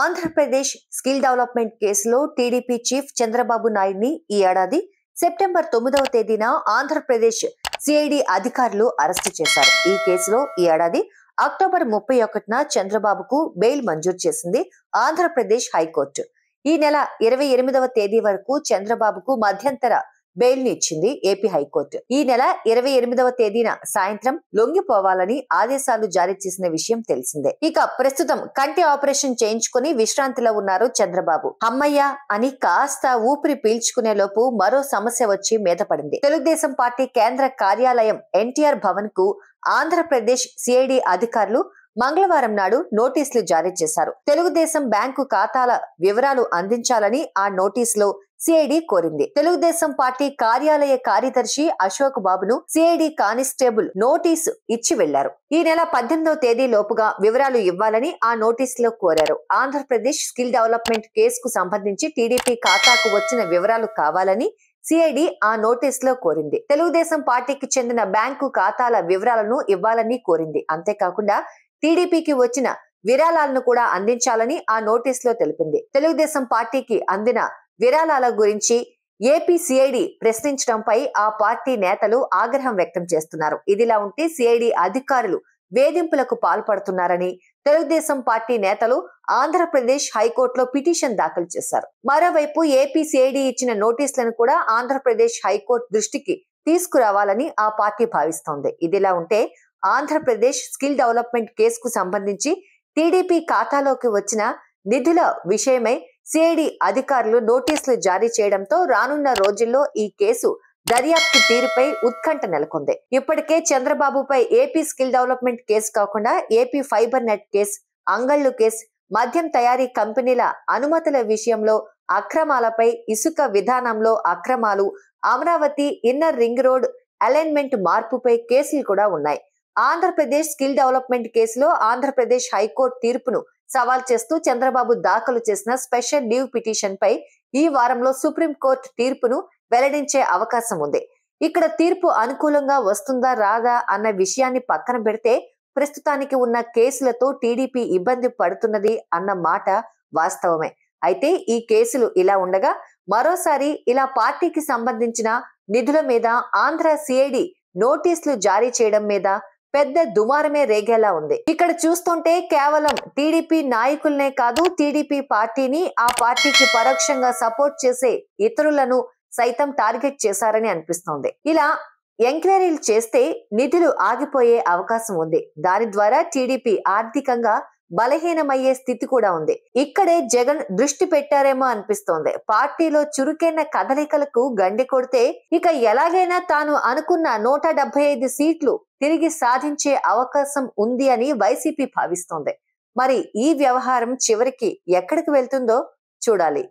Andhra Pradesh skill development కేసులో TDP chief Chandrababu నాయుడిని ఈ ఏడాది సెప్టెంబర్ తొమ్మిదవ తేదీన ఆంధ్రప్రదేశ్ సిఐడి అధికారులు అరెస్టు చేశారు ఈ కేసులో ఈ ఏడాది అక్టోబర్ ముప్పై ఒకటిన చంద్రబాబుకు బెయిల్ మంజూరు చేసింది ఆంధ్రప్రదేశ్ హైకోర్టు ఈ నెల ఇరవై ఎనిమిదవ తేదీ వరకు చంద్రబాబుకు మధ్యంతర బెయిల్ ఇచ్చింది ఏపీ హైకోర్టు ఈ నెల ఇరవై ఎనిమిదవ తేదీన సాయంత్రం లొంగిపోవాలని ఆదేశాలు జారీ చేసిన విషయం తెలిసిందే ఇక ప్రస్తుతం కంటి ఆపరేషన్ చేయించుకుని విశ్రాంతిలో ఉన్నారు చంద్రబాబు అమ్మయ్య అని కాస్త ఊపిరి పీల్చుకునే లోపు మరో సమస్య వచ్చి మీద పడింది తెలుగుదేశం పార్టీ కేంద్ర కార్యాలయం ఎన్టీఆర్ భవన్ కు ఆంధ్రప్రదేశ్ సిఐడి అధికారులు మంగళవారం నాడు నోటీసులు జారీ చేశారు తెలుగుదేశం బ్యాంకు ఖాతాల వివరాలు అందించాలని ఆ నోటీసులో సిఐడి కోరింది తెలుగుదేశం పార్టీ కార్యాలయ కార్యదర్శి అశోక్ బాబును సిఐడి కానిస్టేబుల్ నోటీసు ఇచ్చి వెళ్లారు ఈ నెల పద్దెనిమిదవ తేదీ లోపుగా వివరాలు ఇవ్వాలని ఆ నోటీసులో కోరారు ఆంధ్రప్రదేశ్ స్కిల్ డెవలప్మెంట్ కేసుకు సంబంధించి టీడీపీ ఖాతాకు వచ్చిన వివరాలు కావాలని సిఐడి ఆ నోటీసులో కోరింది తెలుగుదేశం పార్టీకి చెందిన బ్యాంకు ఖాతాల వివరాలను ఇవ్వాలని కోరింది అంతేకాకుండా టీడీపీకి వచ్చిన విరాళాలను కూడా అందించాలని ఆ నోటీసులో తెలిపింది తెలుగుదేశం పార్టీకి అందిన విరాళాల గురించి ఏపీ సిఐడి ప్రశ్నించడంపై ఆ పార్టీ నేతలు ఆగ్రహం వ్యక్తం చేస్తున్నారు ఇదిలా ఉంటే సిఐడి అధికారులు వేధింపులకు పాల్పడుతున్నారని తెలుగుదేశం పార్టీ నేతలు ఆంధ్రప్రదేశ్ హైకోర్టులో పిటిషన్ దాఖలు చేశారు మరోవైపు ఏపీ సిఐడి ఇచ్చిన నోటీసులను కూడా ఆంధ్రప్రదేశ్ హైకోర్టు దృష్టికి తీసుకురావాలని ఆ పార్టీ భావిస్తోంది ఇదిలా ఉంటే ఆంధ్రప్రదేశ్ స్కిల్ డెవలప్మెంట్ కేసుకు సంబంధించి టీడీపీ ఖాతాలోకి వచ్చిన నిధుల విషయమై సిఐడి అధికారులు నోటీసులు జారీ చేయడంతో రానున్న రోజుల్లో ఈ కేసు దర్యాప్తు తీరుపై ఉత్కంఠ నెలకొంది ఇప్పటికే చంద్రబాబుపై ఏపీ స్కిల్ డెవలప్మెంట్ కేసు కాకుండా ఏపీ ఫైబర్ నెట్ కేసు అంగళ్ళు కేసు మద్యం తయారీ కంపెనీల అనుమతుల విషయంలో అక్రమాలపై ఇసుక విధానంలో అక్రమాలు Amaravati inner ring road alignment మార్పుపై కేసులు కూడా ఉన్నాయి ఆంధ్రప్రదేశ్ స్కిల్ డెవలప్మెంట్ కేసులో ఆంధ్రప్రదేశ్ హైకోర్టు తీర్పును సవాల్ చేస్తూ చంద్రబాబు దాఖలు చేసిన స్పెషల్ లీవ్ పిటిషన్ పై ఈ వారంలో సుప్రీంకోర్టు తీర్పును వెల్లడించే అవకాశం ఉంది ఇక్కడ తీర్పు అనుకూలంగా వస్తుందా రాదా అన్న విషయాన్ని పక్కన పెడితే ప్రస్తుతానికి ఉన్న కేసులతో టీడీపీ ఇబ్బంది పడుతున్నది అన్న మాట వాస్తవమే అయితే ఈ కేసులు ఇలా ఉండగా మరోసారి ఇలా పార్టీకి సంబంధించిన నిధుల మీద ఆంధ్ర సిఐడి నోటీసులు జారీ చేయడం మీద పెద్ద దుమారమే రేగేలా ఉంది ఇక్కడ చూస్తుంటే కేవలం టీడీపీ నాయకులనే కాదు టీడీపీ పార్టీని ఆ పార్టీకి పరోక్షంగా సపోర్ట్ చేసే ఇతరులను సైతం టార్గెట్ చేశారని అనిపిస్తోంది ఇలా ఎంక్వైరీలు చేస్తే నిధులు ఆగిపోయే అవకాశం ఉంది దాని ద్వారా టీడీపీ ఆర్థికంగా బలహీనమయ్యే స్థితి కూడా ఉంది ఇక్కడే జగన్ దృష్టి పెట్టారేమో అనిపిస్తోంది పార్టీలో చురుకైన కదలికలకు గండి కొడితే ఇక ఎలాగైనా తాను అనుకున్న నూట డెబ్బై ఐదు సీట్లు తిరిగి సాధించే అవకాశం ఉంది అని వైసీపీ భావిస్తోంది మరి ఈ వ్యవహారం చివరికి ఎక్కడికి వెళ్తుందో చూడాలి